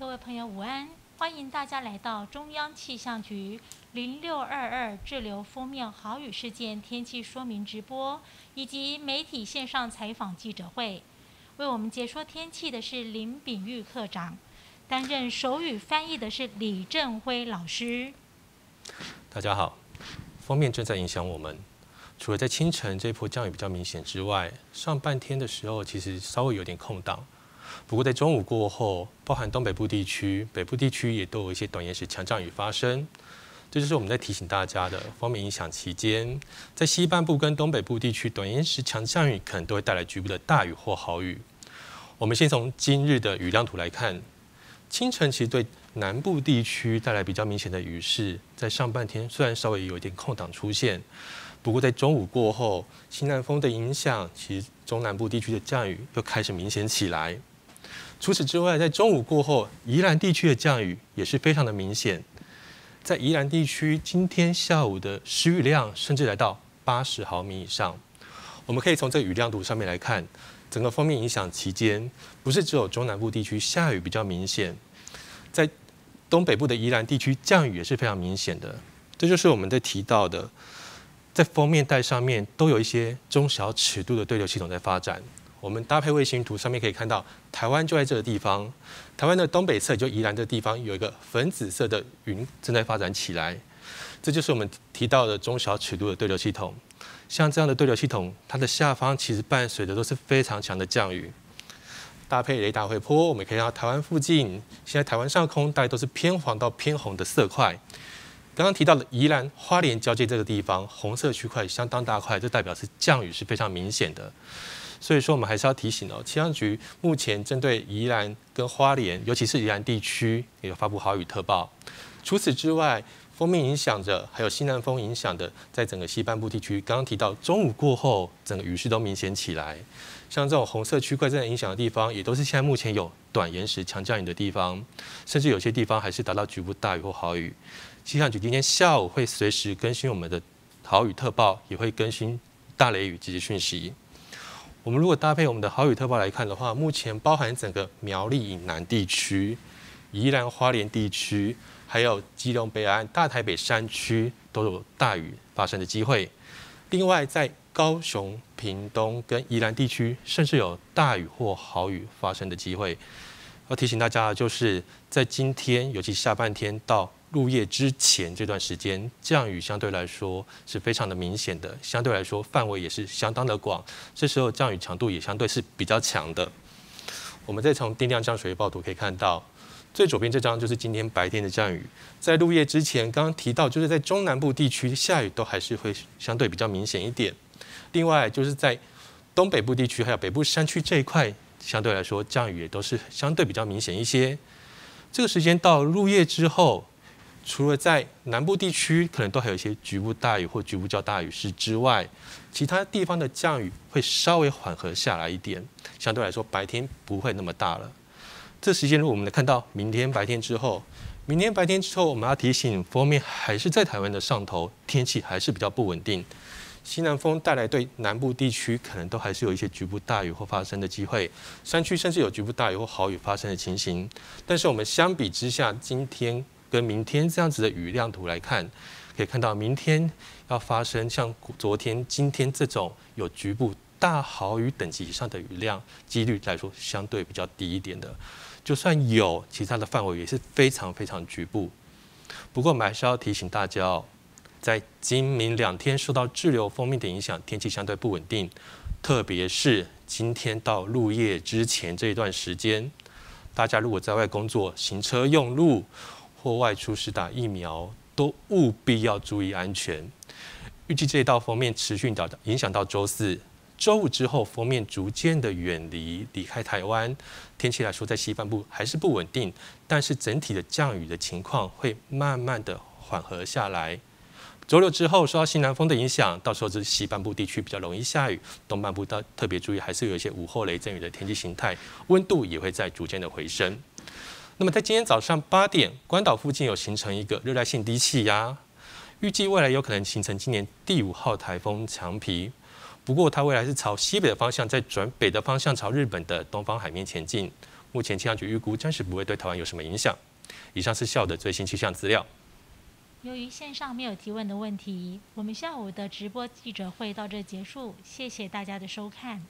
各位朋友，午安！欢迎大家来到中央气象局零六二二滞留封面豪雨事件天气说明直播以及媒体线上采访记者会。为我们解说天气的是林炳玉科长，担任手语翻译的是李振辉老师。大家好，封面正在影响我们。除了在清晨这一波降雨比较明显之外，上半天的时候其实稍微有点空档。不过，在中午过后，包含东北部地区、北部地区也都有一些短延时强降雨发生。这就是我们在提醒大家的。方面影响期间，在西半部跟东北部地区，短延时强降雨可能都会带来局部的大雨或豪雨。我们先从今日的雨量图来看，清晨其实对南部地区带来比较明显的雨势，在上半天虽然稍微有一点空档出现，不过在中午过后，西南风的影响，其实中南部地区的降雨又开始明显起来。除此之外，在中午过后，宜兰地区的降雨也是非常的明显。在宜兰地区，今天下午的时雨量甚至来到八十毫米以上。我们可以从这雨量图上面来看，整个封面影响期间，不是只有中南部地区下雨比较明显，在东北部的宜兰地区降雨也是非常明显的。这就是我们在提到的，在封面带上面都有一些中小尺度的对流系统在发展。我们搭配卫星图，上面可以看到台湾就在这个地方。台湾的东北侧，就宜兰这地方，有一个粉紫色的云正在发展起来。这就是我们提到的中小尺度的对流系统。像这样的对流系统，它的下方其实伴随的都是非常强的降雨。搭配雷达回波，我们可以看到台湾附近，现在台湾上空大概都是偏黄到偏红的色块。刚刚提到的宜兰花莲交界这个地方，红色区块相当大块，这代表是降雨是非常明显的。所以说，我们还是要提醒哦。气象局目前针对宜兰跟花莲，尤其是宜兰地区，也发布豪雨特报。除此之外，风面影响着，还有西南风影响的，在整个西半部地区，刚刚提到中午过后，整个雨势都明显起来。像这种红色区正在影响的地方，也都是现在目前有短延时强降雨的地方，甚至有些地方还是达到局部大雨或豪雨。气象局今天下午会随时更新我们的豪雨特报，也会更新大雷雨这些讯息。我们如果搭配我们的豪雨特报来看的话，目前包含整个苗栗以南地区、宜兰花莲地区，还有基隆北海岸、大台北山区都有大雨发生的机会。另外，在高雄、屏东跟宜兰地区，甚至有大雨或豪雨发生的机会。要提醒大家，就是在今天，尤其下半天到。入夜之前这段时间，降雨相对来说是非常的明显的，相对来说范围也是相当的广。这时候降雨强度也相对是比较强的。我们再从定量降水预报图可以看到，最左边这张就是今天白天的降雨。在入夜之前，刚刚提到就是在中南部地区下雨都还是会相对比较明显一点。另外就是在东北部地区还有北部山区这一块，相对来说降雨也都是相对比较明显一些。这个时间到入夜之后。除了在南部地区可能都还有一些局部大雨或局部较大雨势之外，其他地方的降雨会稍微缓和下来一点。相对来说，白天不会那么大了。这时间如果我们看到明天白天之后，明天白天之后，我们要提醒，封面还是在台湾的上头，天气还是比较不稳定。西南风带来对南部地区可能都还是有一些局部大雨或发生的机会，山区甚至有局部大雨或豪雨发生的情形。但是我们相比之下，今天。跟明天这样子的雨量图来看，可以看到明天要发生像昨天、今天这种有局部大豪雨等级以上的雨量，几率来说相对比较低一点的。就算有，其他的范围也是非常非常局部。不过，我们还是要提醒大家，在今明两天受到滞留锋面的影响，天气相对不稳定，特别是今天到入夜之前这一段时间，大家如果在外工作、行车用路。或外出时打疫苗，都务必要注意安全。预计这一道封面持续到影响到周四、周五之后，封面逐渐的远离离开台湾。天气来说，在西半部还是不稳定，但是整体的降雨的情况会慢慢的缓和下来。周六之后受到西南风的影响，到时候是西半部地区比较容易下雨，东半部到特别注意还是有一些午后雷阵雨的天气形态，温度也会在逐渐的回升。那么，在今天早上八点，关岛附近有形成一个热带性低气压，预计未来有可能形成今年第五号台风“强皮”。不过，它未来是朝西北的方向，在转北的方向朝日本的东方海面前进。目前气象局预估暂时不会对台湾有什么影响。以上是笑的最新气象资料。由于线上没有提问的问题，我们下午的直播记者会到这结束。谢谢大家的收看。